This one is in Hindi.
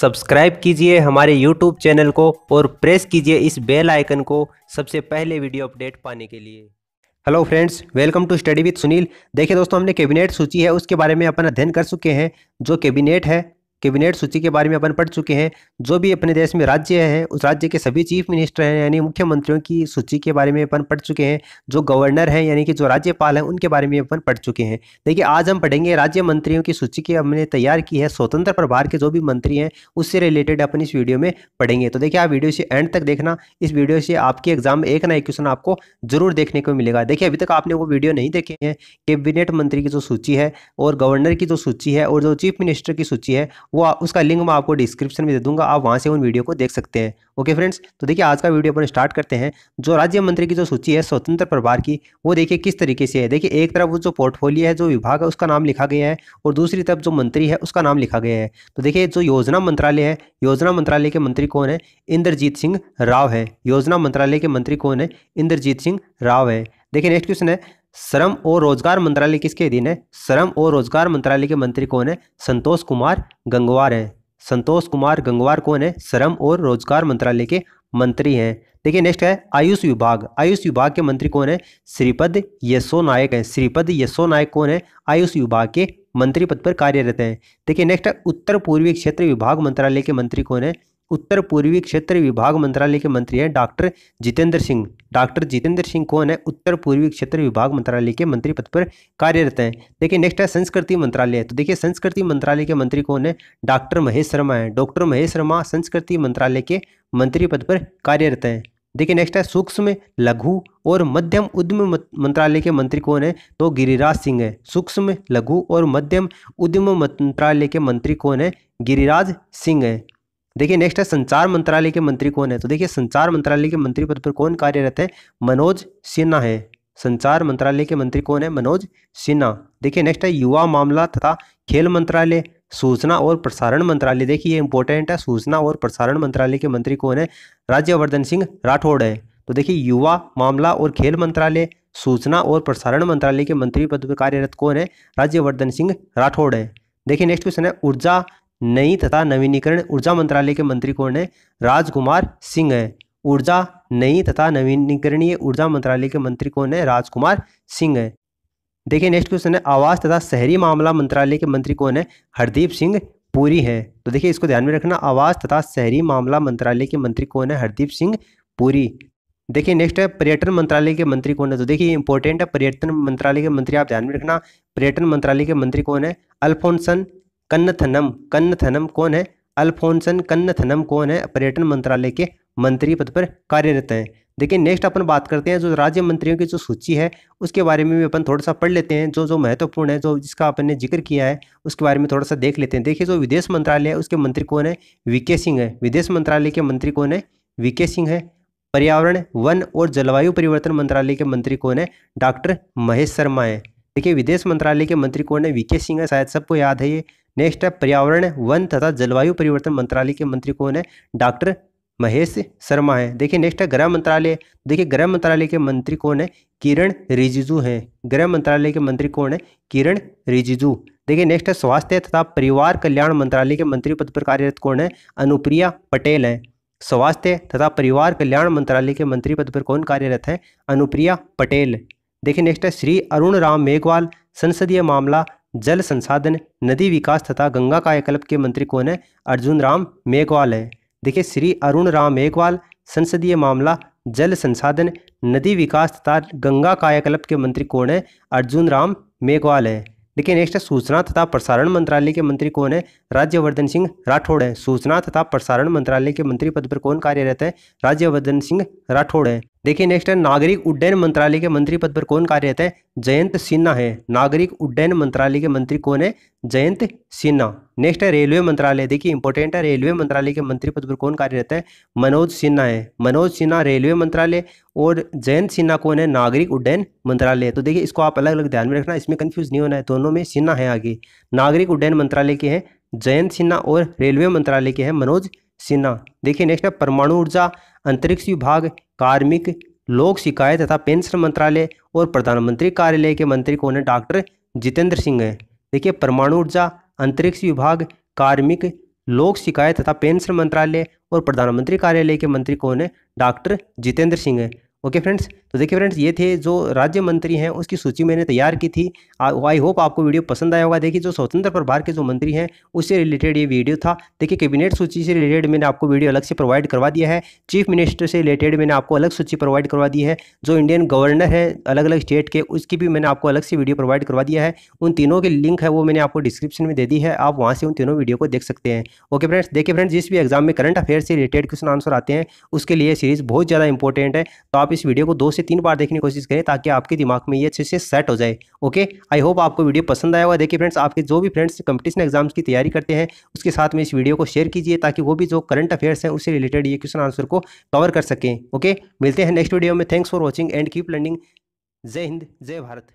सब्सक्राइब कीजिए हमारे यूट्यूब चैनल को और प्रेस कीजिए इस बेल आइकन को सबसे पहले वीडियो अपडेट पाने के लिए hello friends welcome to study with Sunil देखिए दोस्तों हमने कैबिनेट सूची है उसके बारे में अपन अध्ययन कर चुके हैं जो कैबिनेट है कैबिनेट सूची के बारे में अपन पढ़ चुके हैं जो भी अपने देश में राज्य है उस राज्य के सभी चीफ मिनिस्टर हैं यानी मुख्यमंत्रियों की सूची के बारे में अपन पढ़ चुके हैं जो गवर्नर हैं यानी कि जो राज्यपाल हैं उनके बारे में अपन पढ़ चुके हैं देखिए आज हम पढ़ेंगे राज्य मंत्रियों की सूची की हमने तैयार की है स्वतंत्र प्रभार के जो भी मंत्री हैं उससे रिलेटेड अपन इस वीडियो में पढ़ेंगे तो देखिए आप वीडियो से एंड तक देखना इस वीडियो से आपके एग्जाम में एक ना एक क्वेश्चन आपको जरूर देखने को मिलेगा देखिए अभी तक आपने वो वीडियो नहीं देखे हैं कैबिनेट मंत्री की जो सूची है और गवर्नर की जो सूची है और जो चीफ मिनिस्टर की सूची है वो उसका लिंक मैं आपको डिस्क्रिप्शन में दे दूंगा आप वहाँ से उन वीडियो को देख सकते हैं ओके फ्रेंड्स तो देखिए आज का वीडियो अपन स्टार्ट करते हैं जो राज्य मंत्री की जो सूची है स्वतंत्र प्रभार की वो देखिए किस तरीके से है देखिए एक तरफ वो जो पोर्टफोलियो है जो विभाग है उसका नाम लिखा गया है और दूसरी तरफ जो मंत्री है उसका नाम लिखा गया है तो देखिए जो योजना मंत्रालय है योजना मंत्रालय के मंत्री कौन है इंद्रजीत सिंह राव है योजना मंत्रालय के मंत्री कौन है इंद्रजीत सिंह राव है देखिए नेक्स्ट क्वेश्चन है श्रम और रोजगार मंत्रालय किसके अधीन है श्रम और रोजगार मंत्रालय के मंत्री कौन है संतोष कुमार गंगवार हैं संतोष कुमार गंगवार कौन है श्रम और रोजगार मंत्रालय के मंत्री हैं देखिए नेक्स्ट है आयुष विभाग आयुष विभाग के मंत्री कौन है श्रीपद यशो नायक हैं श्रीपद यशो नायक कौन है आयुष विभाग के मंत्री पद पर कार्यरत हैं देखिए नेक्स्ट है उत्तर पूर्वी क्षेत्र विभाग मंत्रालय के मंत्री कौन है उत्तर पूर्वी क्षेत्र विभाग मंत्रालय के मंत्री हैं डॉक्टर जितेंद्र सिंह डॉक्टर जितेंद्र सिंह कौन है उत्तर पूर्वी क्षेत्र विभाग मंत्रालय के मंत्री पद पर कार्यरत हैं देखिए नेक्स्ट है संस्कृति मंत्रालय तो देखिए संस्कृति मंत्रालय के मंत्री कौन है डॉक्टर महेश शर्मा है डॉक्टर महेश शर्मा संस्कृति मंत्रालय के मंत्री पद पर कार्यरत हैं देखिए नेक्स्ट है तो सूक्ष्म लघु और मध्यम उद्यम मंत्रालय के मंत्री कौन है तो गिरिराज सिंह है सूक्ष्म लघु और मध्यम उद्यम मंत्रालय के मंत्री कौन है गिरिराज सिंह है देखिए नेक्स्ट है संचार मंत्रालय के मंत्री कौन है तो देखिए संचार मंत्रालय के मंत्री पद पर कौन कार्यरत है मनोज सिन्हा है संचार मंत्रालय के मंत्री कौन है मनोज सिन्हा देखिए नेक्स्ट है युवा मामला तथा खेल मंत्रालय सूचना और प्रसारण मंत्रालय देखिए ये इंपॉर्टेंट है सूचना और प्रसारण मंत्रालय के मंत्री कौन है राज्यवर्धन सिंह राठौड़ है तो देखिए युवा मामला और खेल मंत्रालय सूचना और प्रसारण मंत्रालय के मंत्री पद पर कार्यरत कौन है राज्यवर्धन सिंह राठौड़ है देखिए नेक्स्ट क्वेश्चन है ऊर्जा नई तथा नवीनीकरण ऊर्जा मंत्रालय के मंत्री कौन है राजकुमार सिंह है ऊर्जा नई तथा नवीनीकरणीय ऊर्जा मंत्रालय के मंत्री कौन है राजकुमार सिंह है देखिए नेक्स्ट क्वेश्चन है आवास तथा शहरी मामला मंत्रालय के मंत्री कौन है हरदीप सिंह पुरी है तो देखिए इसको ध्यान में रखना आवास तथा शहरी मामला मंत्रालय के मंत्री कौन है हरदीप सिंह पुरी देखिए नेक्स्ट है पर्यटन मंत्रालय के मंत्री कौन है तो देखिए इंपॉर्टेंट है पर्यटन मंत्रालय के मंत्री आप ध्यान में रखना पर्यटन मंत्रालय के मंत्री कौन है अल्फोनसन कन्नथनम कन्नथनम कौन है अल्फोंसन कन्नथनम कौन है पर्यटन मंत्रालय के मंत्री पद पर कार्यरत हैं देखिए नेक्स्ट अपन बात करते हैं जो राज्य मंत्रियों की जो सूची है उसके बारे में भी अपन थोड़ा सा पढ़ लेते हैं जो जो महत्वपूर्ण है जो जिसका अपन ने जिक्र किया है उसके बारे में थोड़ा सा देख लेते हैं देखिए जो विदेश मंत्रालय है उसके मंत्री कौन है वीके सिंह है विदेश मंत्रालय के मंत्री कौन है वीके सिंह है पर्यावरण वन और जलवायु परिवर्तन मंत्रालय के मंत्री कौन है डॉक्टर महेश शर्मा है देखिए विदेश मंत्रालय के मंत्री कौन है वीके सिंह है शायद सबको याद है ये नेक्स्ट है पर्यावरण वन तथा जलवायु परिवर्तन मंत्रालय के मंत्री कौन है डॉक्टर महेश शर्मा है देखिए नेक्स्ट है गृह मंत्रालय देखिए गृह मंत्रालय के मंत्री कौन है किरण रिजिजू हैं गृह मंत्रालय के मंत्री कौन है किरण रिजिजू देखिए नेक्स्ट है स्वास्थ्य तथा परिवार कल्याण मंत्रालय के मंत्री पद पर कार्यरत कौन है अनुप्रिया पटेल हैं स्वास्थ्य तथा परिवार कल्याण मंत्रालय के मंत्री पद पर कौन कार्यरत है अनुप्रिया पटेल देखिए नेक्स्ट है श्री अरुण राम मेघवाल संसदीय मामला जल संसाधन नदी विकास तथा गंगा कायाकल्प के मंत्री कौन है अर्जुन राम मेघवाल है देखिए श्री अरुण राम मेघवाल संसदीय मामला जल संसाधन नदी विकास तथा गंगा कायाकल्प के मंत्री कौन है अर्जुन राम मेघवाल है देखिए नेक्स्ट है सूचना तथा प्रसारण मंत्रालय के मंत्री कौन है राज्यवर्धन सिंह राठौड़ है सूचना तथा प्रसारण मंत्रालय के मंत्री पद पर कौन कार्यरत है राज्यवर्धन सिंह राठौड़ है देखिए नेक्स्ट है नागरिक उड्डयन मंत्रालय के मंत्री पद पर कौन कार्यरत है जयंत सिन्हा है नागरिक उड्डयन मंत्रालय के मंत्री कौन है जयंत सिन्हा नेक्स्ट है रेलवे मंत्रालय देखिए इंपॉर्टेंट है रेलवे मंत्रालय के मंत्री पद पर कौन कार्यरत है मनोज सिन्हा है मनोज सिन्हा रेलवे मंत्रालय और जयंत सिन्हा कौन है नागरिक उड्डयन मंत्रालय तो देखिए इसको आप अलग अलग ध्यान में रखना इसमें कन्फ्यूज नहीं होना है दोनों में सिन्हा है आगे नागरिक उड्डयन मंत्रालय के हैं जयंत सिन्हा और रेलवे मंत्रालय के हैं मनोज सिन्हा देखिए नेक्स्ट है परमाणु ऊर्जा अंतरिक्ष विभाग कार्मिक लोक शिकायत तथा पेंशन मंत्रालय और प्रधानमंत्री कार्यालय के मंत्री कौन है डॉक्टर जितेंद्र सिंह है देखिए परमाणु ऊर्जा अंतरिक्ष विभाग कार्मिक लोक शिकायत तथा पेंशन मंत्रालय और प्रधानमंत्री कार्यालय के मंत्री कौन है डॉक्टर जितेंद्र सिंह है ओके फ्रेंड्स तो देखिए फ्रेंड्स ये थे जो राज्य मंत्री हैं उसकी सूची मैंने तैयार की थी आई होप आपको वीडियो पसंद आया होगा देखिए जो स्वतंत्र प्रभार के जो मंत्री हैं उससे रिलेटेड ये वीडियो था देखिए कैबिनेट सूची से रिलेटेड मैंने आपको वीडियो अलग से प्रोवाइड करवा दिया है चीफ मिनिस्टर से रिलेटेड मैंने आपको अलग सूची प्रोवाइड करवा दी है जो इंडियन गवर्नर है अलग अलग स्टेट के उसकी भी मैंने आपको अलग से वीडियो प्रोवाइड करवा दिया है उन तीनों की लिंक है वो मैंने आपको डिस्क्रिप्शन में दे दी है आप वहाँ से उन तीनों वीडियो को देख सकते हैं ओके फ्रेंड्स देखिए फ्रेंड्स जिस भी एग्जाम में करंट अफेयर से रिलेटेड क्वेश्चन आंसर आते हैं उसके लिए सीरीज़ बहुत ज़्यादा इंपॉर्टेंट है तो आप इस वीडियो को दो से तीन बार देखने की कोशिश करें ताकि आपके दिमाग में ये अच्छे से सेट हो जाए ओके आई होप आपको वीडियो पसंद आया हुआ देखिए फ्रेंड्स आपके जो भी फ्रेंड्स कंपटीशन एग्जाम्स की तैयारी करते हैं उसके साथ में इस वीडियो को शेयर कीजिए ताकि वो भी जो करंट अफेयर्स हैं उससे रिलेटेड ये क्वेश्चन आंसर को कवर कर सकें ओके मिलते हैं नेक्स्ट वीडियो में thanks for watching and keep learning जय हिंद जय भारत